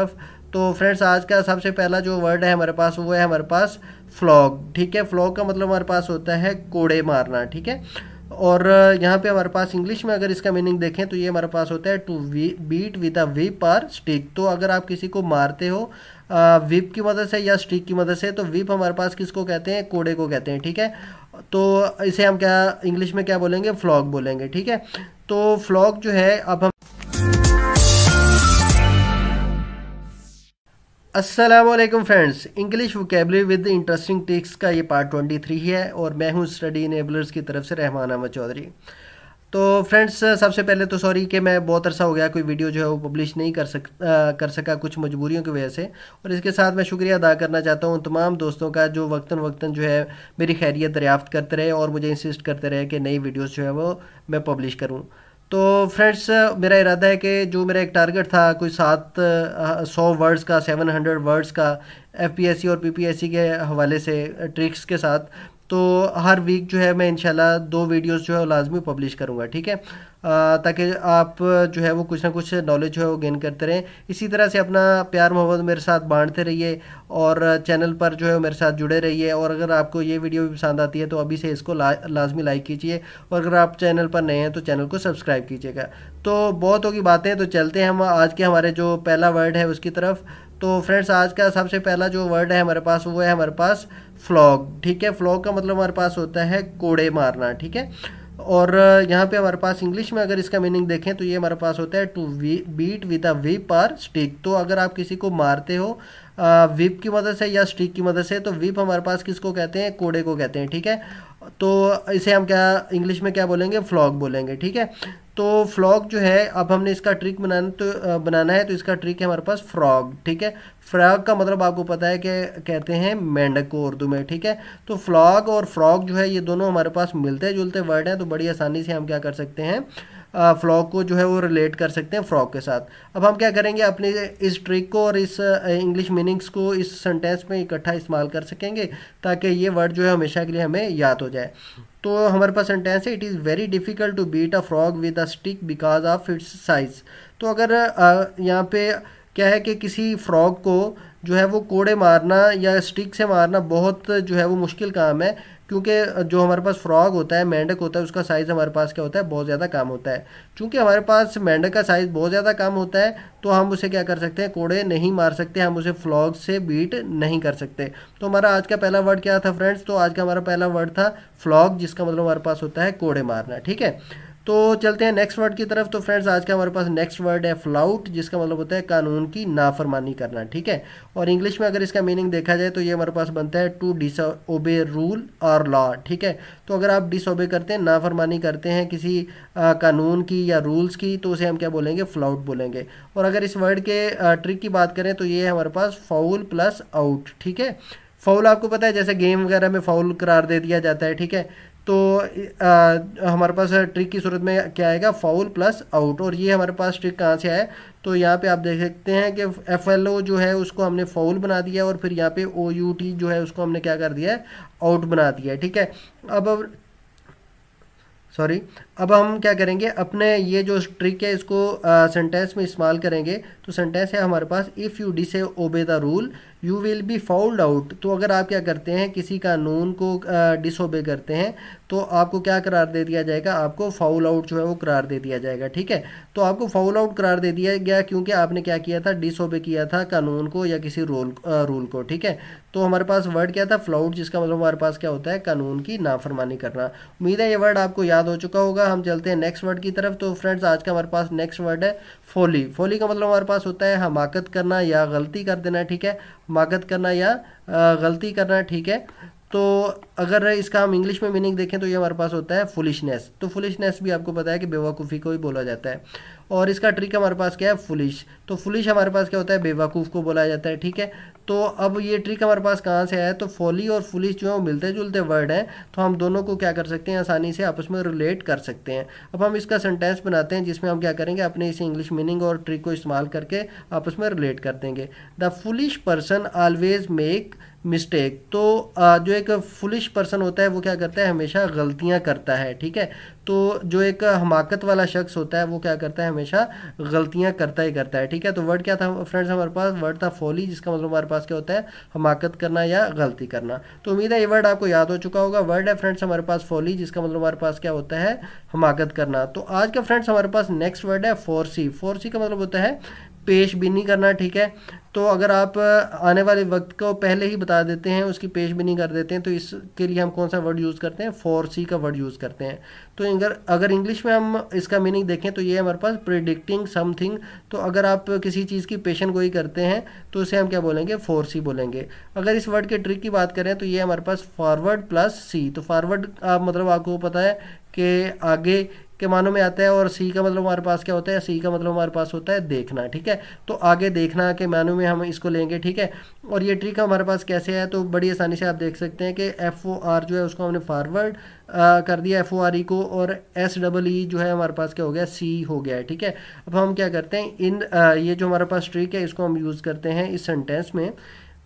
तो फ्रेंड्स आज का सबसे पहला जो वर्ड है हमारे पास वो है हमारे पास फ्लॉग ठीक है फ्लॉग का मतलब हमारे पास होता है कोड़े मारना ठीक है और यहाँ पे हमारे पास इंग्लिश में अगर इसका मीनिंग देखें तो ये हमारे पास होता है to beat with a whip or stick तो अगर आप किसी को मारते हो विप की मदद से या स्टिक की मदद से तो विप हमारे पास किसको कहते हैं कोड़े को कहते हैं ठीक है तो इसे हम क्या इंग्लिश में क्या बोलेंगे फ्लॉग बोलेंगे ठीक है तो फ्लॉग जो है अब हम Aslam friends English vocabulary with interesting tricks का ये पार्ट 23 है और मैं हूँ स्टडी इनेबलर्स की तरफ से रहमान अहमद चौधरी तो फ्रेंड्स सबसे पहले तो सॉरी कि मैं बहुत अरसा हो गया कोई वीडियो जो है वो पब्लिश नहीं कर सक आ, कर सका कुछ मजबूरियों की वजह से और इसके साथ मैं शुक्रिया अदा करना चाहता हूँ तमाम दोस्तों का जो वक्ता वक्ता जो है मेरी खैरियत दरियाफ्त करते रहे और मुझे इंसिस्ट करते रहे कि नई वीडियोज़ जो है वो मैं पब्लिश करूँ तो फ्रेंड्स मेरा इरादा है कि जो मेरा एक टारगेट था कोई सात सौ वर्ड्स का सेवन हंड्रेड वर्ड्स का एफ और पी के हवाले से ट्रिक्स के साथ तो हर वीक जो है मैं इनशाला दो वीडियोस जो है लाजमी पब्लिश करूँगा ठीक है ताकि आप जो है वो कुछ ना कुछ नॉलेज जो है वो गेन करते रहें इसी तरह से अपना प्यार मोहब्बत मेरे साथ बांटते रहिए और चैनल पर जो है मेरे साथ जुड़े रहिए और अगर आपको ये वीडियो भी पसंद आती है तो अभी से इसको ला, लाजमी लाइक कीजिए और अगर आप चैनल पर नए हैं तो चैनल को सब्सक्राइब कीजिएगा तो बहुत होगी बातें तो चलते हैं हम आज के हमारे जो पहला वर्ड है उसकी तरफ तो फ्रेंड्स आज का सबसे पहला जो वर्ड है हमारे पास वो है हमारे पास फ्लॉग ठीक है फ्लॉग का मतलब हमारे पास होता है कोड़े मारना ठीक है और यहाँ पे हमारे पास इंग्लिश में अगर इसका मीनिंग देखें तो ये हमारे पास होता है to beat with a whip or stick तो अगर आप किसी को मारते हो विप की मदद से या स्टिक की मदद से तो विप हमारे पास किसको कहते हैं कोड़े को कहते हैं ठीक है तो इसे हम क्या इंग्लिश में क्या बोलेंगे फ्लॉग बोलेंगे ठीक है तो फ्लॉग जो है अब हमने इसका ट्रिक बनाना तो बनाना है तो इसका ट्रिक है हमारे पास फ्रॉग ठीक है फ्रॉग का मतलब आपको पता है कि कहते हैं मेंढक को उर्दू में ठीक है तो फ्लॉग और फ्रॉग जो है ये दोनों हमारे पास मिलते जुलते वर्ड हैं तो बड़ी आसानी से हम क्या कर सकते हैं फ्रॉक को जो है वो रिलेट कर सकते हैं फ्रॉक के साथ अब हम क्या करेंगे अपने इस ट्रिक को और इस इंग्लिश मीनिंग्स को इस सेंटेंस में इकट्ठा इस्तेमाल कर सकेंगे ताकि ये वर्ड जो है हमेशा के लिए हमें याद हो जाए तो हमारे पास सेंटेंस है it is very difficult to beat a frog with a stick because of its size तो अगर यहाँ पे क्या है कि किसी फ्रॉग को जो है वो कोड़े मारना या स्टिक से मारना बहुत जो है वो मुश्किल काम है क्योंकि जो हमारे पास फ्रॉग होता है मेंढक होता है उसका साइज़ हमारे पास क्या होता है बहुत ज़्यादा कम होता है क्योंकि हमारे पास मेंढक का साइज़ बहुत ज़्यादा कम होता है तो हम उसे क्या कर सकते हैं कोड़े नहीं मार सकते हम उसे फ्लॉग से बीट नहीं कर सकते तो हमारा आज का पहला वर्ड क्या था फ्रेंड्स तो आज का हमारा पहला वर्ड था फ्लॉग जिसका मतलब हमारे पास होता है कोड़े मारना ठीक है तो चलते हैं नेक्स्ट वर्ड की तरफ तो फ्रेंड्स आज का हमारे पास नेक्स्ट वर्ड है फ्लाउट जिसका मतलब होता है कानून की नाफरमानी करना ठीक है और इंग्लिश में अगर इसका मीनिंग देखा जाए तो ये हमारे पास बनता है टू डिस ओबे रूल और लॉ ठीक है तो अगर आप डिसओबे करते हैं नाफरमानी करते हैं किसी आ, कानून की या रूल्स की तो उसे हम क्या बोलेंगे फ्लाउट बोलेंगे और अगर इस वर्ड के ट्रिक की बात करें तो ये है हमारे पास फाउल प्लस आउट ठीक है फाउल आपको पता है जैसे गेम वगैरह में फाउल करार दे दिया जाता है ठीक है तो आ, हमारे पास ट्रिक की सूरत में क्या आएगा फाउल प्लस आउट और ये हमारे पास ट्रिक कहाँ से आया तो यहाँ पे आप देख सकते हैं कि एफ एल ओ जो है उसको हमने फाउल बना दिया और फिर यहाँ पे ओ यू टी जो है उसको हमने क्या कर दिया है आउट बना दिया है ठीक है अब, अब सॉरी अब हम क्या करेंगे अपने ये जो ट्रिक है इसको सेंटेंस में इस्तेमाल करेंगे तो सेंटेंस है हमारे पास if you disobey the rule you will be fouled out तो अगर आप क्या करते हैं किसी कानून को डिसोबे करते हैं तो आपको क्या करार दे दिया जाएगा आपको फाउल आउट जो है वो करार दे दिया जाएगा ठीक है तो आपको फाउल आउट करार दे दिया गया क्योंकि आपने क्या किया था डिसोबे किया था कानून को या किसी रोल रूल को ठीक है तो हमारे पास वर्ड क्या था फ्लाउट जिसका मतलब हमारे पास क्या होता है कानून की नाफरमानी करना उम्मीद है ये वर्ड आपको याद हो चुका होगा होगा हम चलते हैं नेक्स्ट वर्ड की तरफ तो फ्रेंड्स आज का हमारे पास नेक्स्ट वर्ड है फोली फोली का मतलब हमारे पास होता है हमाकत करना या गलती कर देना ठीक है हमाकत करना या गलती करना ठीक है तो अगर इसका हम इंग्लिश में मीनिंग देखें तो ये हमारे पास होता है फुलिशनेस तो फुलिशनेस भी आपको पता है कि बेवकूफ़ी को ही बोला जाता है और इसका ट्रिक हमारे पास क्या है फुलिश तो फुलिश हमारे पास क्या होता है बेवकूफ़ को बोला जाता है ठीक है तो अब ये ट्रिक हमारे पास कहाँ से आया है तो फॉली और फुलिश जो है वो मिलते जुलते वर्ड हैं तो हम दोनों को क्या कर सकते हैं आसानी से आपस में रिलेट कर सकते हैं अब हम इसका सेंटेंस बनाते हैं जिसमें हम क्या करेंगे अपने इसे इंग्लिश मीनिंग और ट्रिक को इस्तेमाल करके आपस में रिलेट कर देंगे the foolish person always make mistake तो जो एक फुलिश पर्सन होता है वो क्या करता है हमेशा गलतियां करता है ठीक है तो जो एक हमाकत वाला शख्स होता है वो क्या करता है हमेशा गलतियां करता ही करता है ठीक है तो वर्ड क्या था फ्रेंड्स हमारे पास वर्ड था फॉली जिसका मतलब हमारे पास क्या होता है हमाकत करना या गलती करना तो उम्मीद है ये वर्ड आपको याद हो चुका होगा वर्ड है फ्रेंड्स हमारे पास फॉली जिसका मतलब हमारे पास क्या होता है हमाकत करना तो आज का फ्रेंड्स हमारे पास नेक्स्ट वर्ड है फोरसी फोरसी का मतलब होता है पेश भी नहीं करना ठीक है तो अगर आप आने वाले वक्त को पहले ही बता देते हैं उसकी पेश भी नहीं कर देते हैं तो इसके लिए हम कौन सा वर्ड यूज़ करते हैं फोर सी का वर्ड यूज़ करते हैं तो अगर अगर इंग्लिश में हम इसका मीनिंग देखें तो ये हमारे पास प्रिडिक्टिंग समथिंग तो अगर आप किसी चीज़ की पेशन गोई करते हैं तो उसे हम क्या बोलेंगे फोर सी बोलेंगे अगर इस वर्ड के ट्रिक की बात करें तो ये हमारे पास फॉरवर्ड प्लस सी तो फॉरवर्ड आप मतलब आपको पता है कि आगे के मानों में आता है और सी का मतलब हमारे पास क्या होता है सी का मतलब हमारे पास होता है देखना ठीक है तो आगे देखना के मानों में हम इसको लेंगे ठीक है और ये ट्रिक हमारे पास कैसे है तो बड़ी आसानी से आप देख सकते हैं कि एफ ओ आर जो है उसको हमने फॉरवर्ड कर दिया एफ ओ आर ई को और एस डबल ई जो है हमारे पास क्या हो गया सी हो गया है ठीक है अब हम क्या करते हैं इन आ, ये जो हमारे पास ट्रिक है इसको हम यूज़ करते हैं इस सेंटेंस में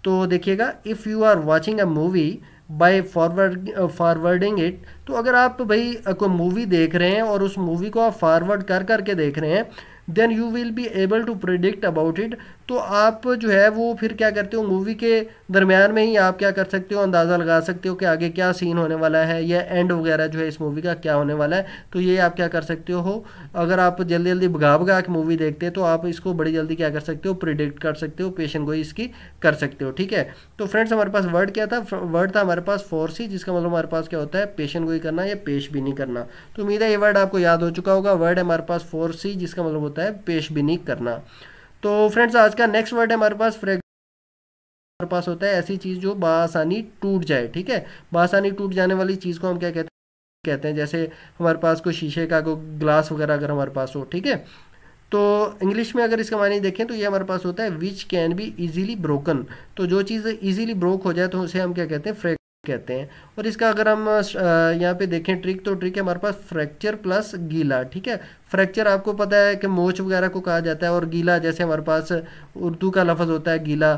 तो देखिएगा if you are watching a movie by forward forwarding it तो अगर आप भाई कोई मूवी देख रहे हैं और उस मूवी को आप फॉरवर्ड कर करके देख रहे हैं then you will be able to predict about it तो आप जो है वो फिर क्या करते हो मूवी के दरमियान में ही आप क्या कर सकते हो अंदाज़ा लगा सकते हो कि आगे क्या सीन होने वाला है या एंड वगैरह जो है इस मूवी का क्या होने वाला है तो ये आप क्या कर सकते हो अगर आप जल्दी जल्दी भगा भगा के मूवी देखते हैं तो आप इसको बड़ी जल्दी क्या कर सकते हो प्रिडिक्ट कर सकते हो पेशन गोई इसकी कर सकते हो ठीक है तो फ्रेंड्स हमारे पास वर्ड क्या था वर्ड था हमारे पास फोर्स ही जिसका मतलब हमारे पास क्या होता है पेशन गोई करना या पेश भी नहीं करना तो उम्मीद है ये वर्ड आपको याद हो चुका होगा वर्ड है हमारे पास फोर्स ही जिसका मतलब होता है पेश भी नहीं करना तो फ्रेंड्स आज का नेक्स्ट वर्ड है हमारे पास फ्रेग हमारे पास होता है ऐसी चीज़ जो बासानी टूट जाए ठीक है बासानी टूट जाने वाली चीज़ को हम क्या कहते हैं कहते हैं जैसे हमारे पास कोई शीशे का कोई ग्लास वगैरह अगर हमारे पास हो ठीक है तो इंग्लिश में अगर इसका मानी देखें तो ये हमारे पास होता है which can be easily broken तो जो चीज़ इजीली ब्रोक हो जाए तो उसे हम क्या कहते हैं फ्रेग कहते हैं और इसका अगर हम यहाँ पे देखें ट्रिक तो ट्रिक है हमारे पास फ्रैक्चर प्लस गीला ठीक है फ्रैक्चर आपको पता है कि मोच वगैरह को कहा जाता है और गीला जैसे हमारे पास उर्दू का लफज होता है गीला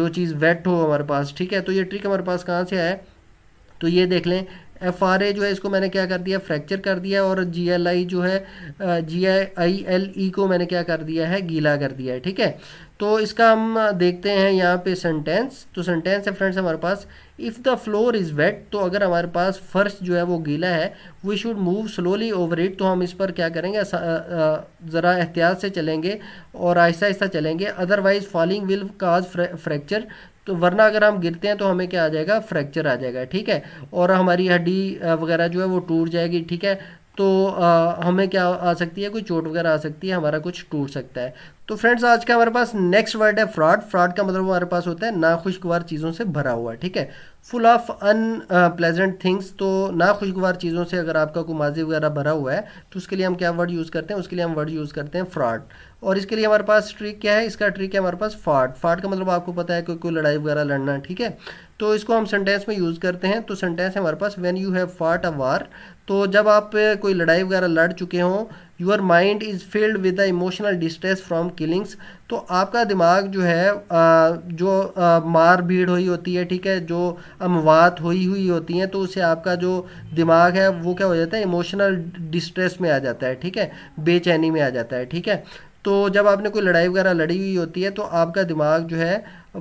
जो चीज़ वेट हो हमारे पास ठीक है तो ये ट्रिक हमारे पास कहाँ से आया है तो ये देख लें एफ आर ए जो है इसको मैंने क्या कर दिया फ्रैक्चर कर दिया और जी एल आई जो है जी आई एल ई को मैंने क्या कर दिया है गीला कर दिया है ठीक है तो इसका हम देखते हैं यहाँ पे सेंटेंस तो सेंटेंस है फ्रेंड्स हमारे पास if the floor is wet तो अगर हमारे पास फर्श जो है वो गीला है we should move slowly over it तो हम इस पर क्या करेंगे ज़रा एहतियात से चलेंगे और आहिस्ता आहिस्ता चलेंगे otherwise falling will cause fracture तो वरना अगर हम गिरते हैं तो हमें क्या आ जाएगा फ्रैक्चर आ जाएगा ठीक है और हमारी हड्डी वगैरह जो है वो टूट जाएगी ठीक है तो आ, हमें क्या आ सकती है कोई चोट वगैरह आ सकती है हमारा कुछ टूट सकता है तो फ्रेंड्स आज का हमारे पास नेक्स्ट वर्ड है फ्रॉड फ्रॉड का मतलब हमारे पास होता है नाखुशगवार चीज़ों से भरा हुआ ठीक है full of unpleasant things तो ना खुशगवार चीज़ों से अगर आपका कोई माजी वगैरह भरा हुआ है तो उसके लिए हम क्या वर्ड यूज़ करते हैं उसके लिए हम वर्ड यूज़ करते हैं फ्रॉड और इसके लिए हमारे पास ट्रिक क्या है इसका ट्रिक है हमारे पास फाट फाट का मतलब आपको पता है कोई कोई लड़ाई वगैरह लड़ना ठीक है तो इसको हम सेंटेंस में यूज़ करते हैं तो सेंटेंस है हमारे पास वेन यू हैव फाट अ वार तो जब आप कोई लड़ाई वगैरह लड़ चुके हों your mind is filled with the emotional distress from killings तो आपका दिमाग जो है जो मार भीड़ हुई होती है ठीक है जो अमवात हुई हुई होती हैं तो उसे आपका जो दिमाग है वो क्या हो जाता है इमोशनल डिस्ट्रेस में आ जाता है ठीक है बेचैनी में आ जाता है ठीक है तो जब आपने कोई लड़ाई वगैरह लड़ी हुई होती है तो आपका दिमाग जो है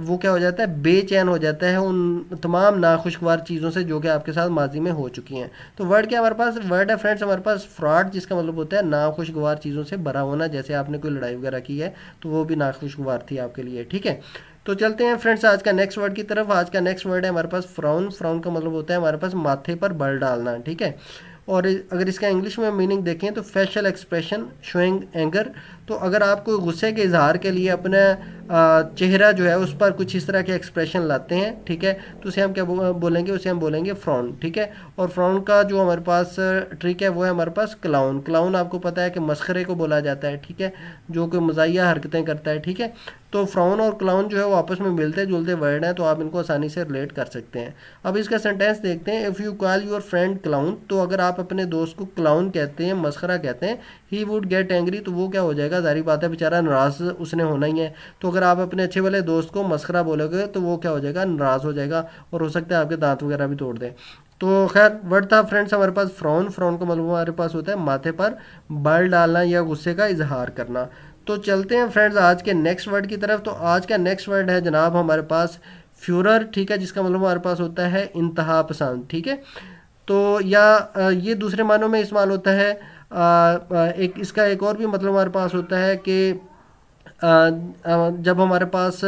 वो क्या हो जाता है बेचैन हो जाता है उन तमाम नाखुशगवार चीज़ों से जो कि आपके साथ माजी में हो चुकी हैं तो वर्ड क्या हमारे पास वर्ड है फ्रेंड्स हमारे पास फ्रॉड जिसका मतलब होता है नाखुशगवार चीज़ों से भरा होना जैसे आपने कोई लड़ाई वगैरह की है तो वो भी नाखुशगवार थी आपके लिए ठीक है तो चलते हैं फ्रेंड्स आज का नेक्स्ट वर्ड की तरफ आज का नेक्स्ट वर्ड है हमारे पास फ्राउन फ्राउन का मतलब होता है हमारे पास माथे पर बल डालना ठीक है और अगर इसका इंग्लिश में मीनिंग देखें तो फेशियल एक्सप्रेशन शोइंग एंगर तो अगर आप कोई गुस्से के इजहार के लिए अपने चेहरा जो है उस पर कुछ इस तरह के एक्सप्रेशन लाते हैं ठीक है तो उसे हम क्या बोलेंगे उसे हम बोलेंगे फ्राउन ठीक है और फ्राउन का जो हमारे पास ट्रिक है वो है हमारे पास क्लाउन क्लाउन आपको पता है कि मस्खरे को बोला जाता है ठीक है जो कि मजाया हरकतें करता है ठीक है तो फ्राउन और क्लाउन जो है वो आपस में मिलते जुलते वर्ड हैं तो आप इनको आसानी से रिलेट कर सकते हैं अब इसका सेंटेंस देखते हैं if you call your friend clown तो अगर आप अपने दोस्त को क्लाउन कहते हैं मस्खरा कहते हैं ही वुड गेट एंग्री तो वो क्या हो जाएगा जारी बात है बेचारा नाराज उसने होना ही है तो अगर आप अपने अच्छे वाले दोस्त को मस्करा बोलोगे तो वो क्या हो जाएगा नाराज़ हो जाएगा और हो सकता है आपके दांत वगैरह भी तोड़ दें तो खैर वर्ड था फ्रेंड्स हमारे पास फ्रॉन फ्रॉन का मतलब हमारे पास होता है माथे पर बल डालना या गुस्से का इजहार करना तो चलते हैं फ्रेंड्स आज के नेक्स्ट वर्ड की तरफ तो आज का नेक्स्ट वर्ड है जनाब हमारे पास फ्यूरर ठीक है जिसका मतलब हमारे पास होता है इंतहा पसंद ठीक है तो या ये दूसरे मानों में इस्तेमाल होता है एक इसका एक और भी मतलब हमारे पास होता है कि जब हमारे पास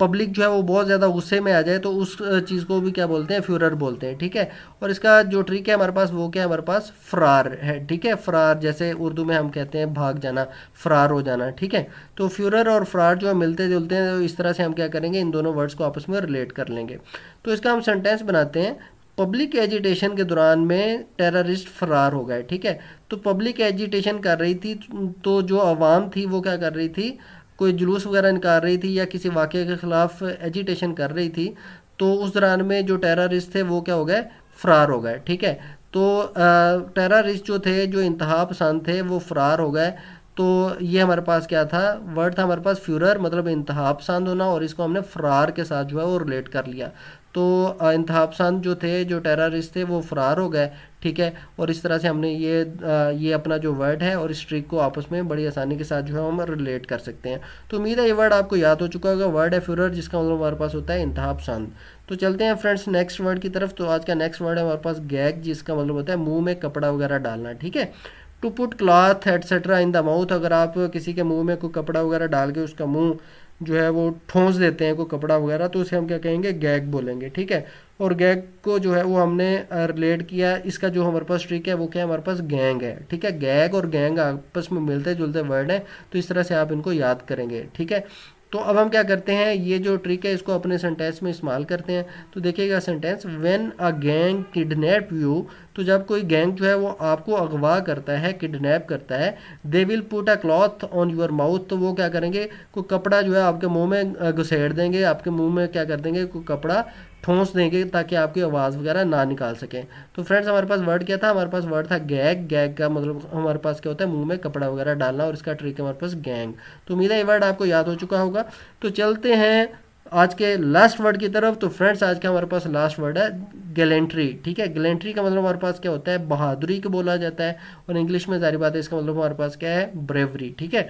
पब्लिक जो है वो बहुत ज़्यादा गुस्से में आ जाए तो उस चीज़ को भी क्या बोलते हैं फ्यूरर बोलते हैं ठीक है और इसका जो ट्रिक है हमारे पास वो क्या है हमारे पास फरार है ठीक है फ़रार जैसे उर्दू में हम कहते हैं भाग जाना फरार हो जाना ठीक है तो फ्यूरर और फरार जो है मिलते जुलते हैं तो इस तरह से हम क्या करेंगे इन दोनों वर्ड्स को आपस में रिलेट कर लेंगे तो इसका हम सेंटेंस बनाते हैं पब्लिक एजिटेशन के दौरान में टेररिस्ट फरार हो गए ठीक है तो पब्लिक एजिटेशन कर रही थी तो जो आवाम थी वो क्या कर रही थी कोई जुलूस वगैरह निकाल रही थी या किसी वाक़े के ख़िलाफ़ एजिटेशन कर रही थी तो उस दौरान में जो टेररिस्ट थे वो क्या हो गए फ़रार हो गए ठीक है तो टेररिस्ट जो थे जो इंतहा पसंद थे वो फ़रार हो गए तो ये हमारे पास क्या था वर्ड था हमारे पास फ्यूरर मतलब इंतहा पसंद होना और इसको हमने फ़रार के साथ जो है वो रिलेट कर लिया तो इंतहाबसान जो थे जो टेररिस्ट थे वो फ़रार हो गए ठीक है और इस तरह से हमने ये ये अपना जो वर्ड है और इस ट्रिक को आपस में बड़ी आसानी के साथ जो है हम रिलेट कर सकते हैं तो उम्मीद है ये वर्ड आपको याद हो चुका होगा वर्ड है फ्यूरर जिसका मतलब हमारे पास होता है इंतहाबसान तो चलते हैं फ्रेंड्स नेक्स्ट वर्ड की तरफ तो आज का नेक्स्ट वर्ड है हमारे पास गैग जिसका मतलब होता है मुँह में कपड़ा वगैरह डालना ठीक है to put cloth etcetera in the mouth अगर आप किसी के मुंह में कोई कपड़ा वगैरह डाल के उसका मुंह जो है वो ठोंस देते हैं कोई कपड़ा वगैरह तो उसे हम क्या कहेंगे गैग बोलेंगे ठीक है और गैग को जो है वो हमने रिलेट किया इसका जो हमारे पास ट्रिक है वो क्या है हमारे पास गैंग है ठीक है गैग और गैंग आपस में मिलते जुलते वर्ड हैं तो इस तरह से आप इनको याद करेंगे ठीक है तो अब हम क्या करते हैं ये जो ट्रिक है इसको अपने सेंटेंस में इस्तेमाल करते हैं तो देखिएगा sentence when a gang kidnap you तो जब कोई गैंग जो है वो आपको अगवा करता है किडनैप करता है they will put a cloth on your mouth तो वो क्या करेंगे कोई कपड़ा जो है आपके मुंह में घुसेड़ देंगे आपके मुंह में क्या कर देंगे कोई कपड़ा ठोंस देंगे ताकि आपकी आवाज़ वगैरह ना निकाल सकें तो फ्रेंड्स हमारे पास वर्ड क्या था हमारे पास वर्ड था गैग गैग का मतलब हमारे पास क्या होता है मुंह में कपड़ा वगैरह डालना और इसका ट्रिक हमारे पास गैंग तो उम्मीद है ये वर्ड आपको याद हो चुका होगा तो चलते हैं आज के लास्ट वर्ड की तरफ तो फ्रेंड्स आज का हमारे पास लास्ट वर्ड है गैलेंट्री ठीक है गैलेंट्री का मतलब हमारे पास क्या होता है बहादुरी को बोला जाता है और इंग्लिश में जारी बात है इसका मतलब हमारे पास क्या है ब्रेवरी ठीक है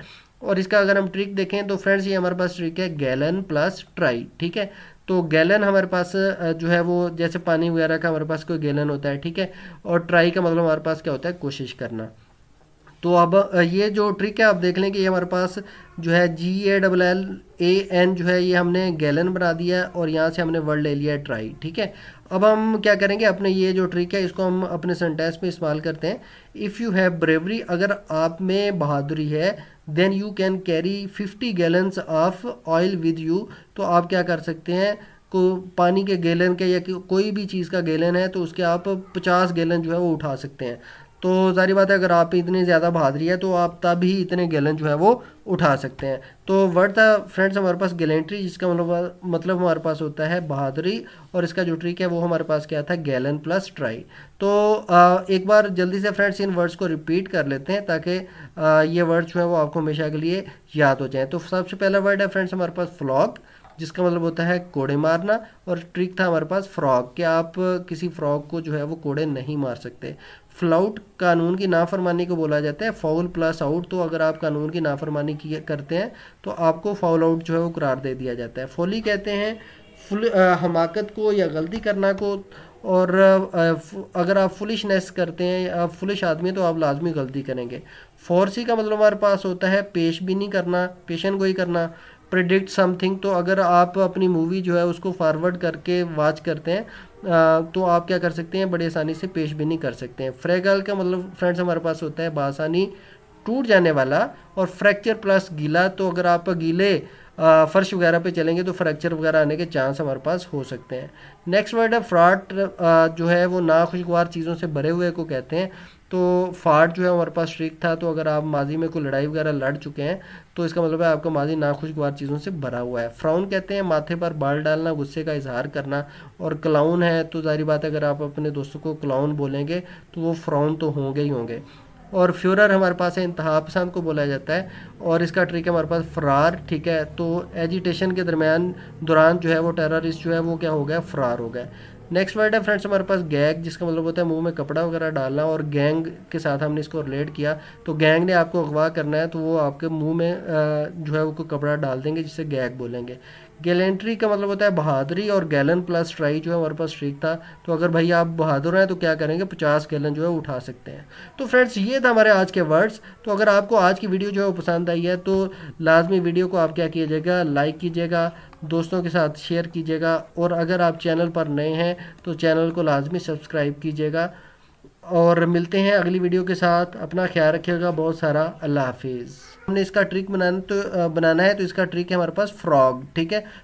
और इसका अगर हम ट्रिक देखें तो फ्रेंड्स ये हमारे पास ट्रिक है गैलन प्लस ट्राई ठीक है तो गैलन हमारे पास जो है वो जैसे पानी वगैरह का हमारे पास कोई गैलन होता है ठीक है और ट्राई का मतलब हमारे पास क्या होता है कोशिश करना तो अब ये जो ट्रिक है आप देख लें कि ये हमारे पास जो है G A double L A N जो है ये हमने गैलन बना दिया है और यहाँ से हमने वर्ड ले लिया है ट्राई ठीक है अब हम क्या करेंगे अपने ये जो ट्रिक है इसको हम अपने सेंटेंस में इस्तेमाल करते हैं इफ़ यू हैव ब्रेवरी अगर आप में बहादुरी है then you can carry fifty gallons of oil with you तो आप क्या कर सकते हैं को पानी के गैलन के या कोई भी चीज़ का गैलन है तो उसके आप पचास गैलन जो है वो उठा सकते हैं तो जारी बात है अगर आप इतनी ज़्यादा बहादरी है तो आप तभी इतने गैलन जो है वो उठा सकते हैं तो वर्ड था फ्रेंड्स हमारे पास गैलेंट्री जिसका मतलब मतलब हमारे पास होता है बहादुरी और इसका जो ट्रिक है वो हमारे पास क्या था गैलन प्लस ट्राई तो आ, एक बार जल्दी से फ्रेंड्स इन वर्ड्स को रिपीट कर लेते हैं ताकि ये वर्ड्स जो है वो आपको हमेशा के लिए याद हो जाएँ तो सबसे पहला वर्ड है फ्रेंड्स हमारे पास फ्लॉक जिसका मतलब होता है कोड़े मारना और ट्रिक था हमारे पास फ्रॉग कि आप किसी फ्रॉग को जो है वो कोड़े नहीं मार सकते फ्लाउट कानून की नाफरमानी को बोला जाता है फाउल प्लस आउट तो अगर आप कानून की नाफरमानी की करते हैं तो आपको फाउल आउट जो है वो करार दे दिया जाता है फोली कहते हैं फुल हमाकत को या गलती करना को और अगर आप फुलिशनेस करते हैं आप फुलिश आदमी तो आप लाजमी गलती करेंगे फोर्सी का मतलब हमारे पास होता है पेश भी नहीं करना पेशन गोई करना प्रिडिक्ट समथिंग तो अगर आप अपनी मूवी जो है उसको फॉरवर्ड करके वॉच करते हैं तो आप क्या कर सकते हैं बड़ी आसानी से पेश भी नहीं कर सकते हैं फ्रेगल का मतलब फ्रेंड्स हमारे पास होता है बासानी टूट जाने वाला और फ्रैक्चर प्लस गीला तो अगर आप गीले फर्श वगैरह पे चलेंगे तो फ्रैक्चर वगैरह आने के चांस हमारे पास हो सकते हैं नेक्स्ट वर्ड है फ्रॉड जो है वो नाखुशगवार चीज़ों से भरे हुए को कहते हैं तो फाट जो है हमारे पास स्ट्रिक था तो अगर आप माजी में कोई लड़ाई वगैरह लड़ चुके हैं तो इसका मतलब है आपका माजी नाखुशगवार चीज़ों से भरा हुआ है फ्राउन कहते हैं माथे पर बाल डालना गुस्से का इजहार करना और क्लाउन है तो जारी बात अगर आप अपने दोस्तों को क्लाउन बोलेंगे तो वो फ्राउन तो होंगे ही होंगे और फ्यूरर हमारे पास है इंतहा पसंद को बोला जाता है और इसका ट्रिक है हमारे पास फरार ठीक है तो एजिटेशन के दरमियान दौरान जो है वो टेररिस्ट जो है वो क्या हो गया फरार हो गया नेक्स्ट वर्ड है फ्रेंड्स हमारे पास गैग जिसका मतलब होता है मुंह में कपड़ा वगैरह डालना और गैंग के साथ हमने इसको रिलेट किया तो गैंग ने आपको अगवा करना है तो वो आपके मुंह में जो है वो कपड़ा डाल देंगे जिसे गैग बोलेंगे गैलेंट्री का मतलब होता है बहादुरी और गैलन प्लस ट्राई जो है हमारे पास ठीक था तो अगर भाई आप बहादुर हैं तो क्या करेंगे पचास गैलन जो है उठा सकते हैं तो फ्रेंड्स ये था हमारे आज के वर्ड्स तो अगर आपको आज की वीडियो जो है वो पसंद आई है तो लाजमी वीडियो को आप क्या कीजिएगा लाइक कीजिएगा दोस्तों के साथ शेयर कीजिएगा और अगर आप चैनल पर नए हैं तो चैनल को लाजमी सब्सक्राइब कीजिएगा और मिलते हैं अगली वीडियो के साथ अपना ख्याल रखिएगा बहुत सारा अल्लाह हाफिज़ हमने इसका ट्रिक बनाना तो बनाना है तो इसका ट्रिक है हमारे पास फ्रॉग ठीक है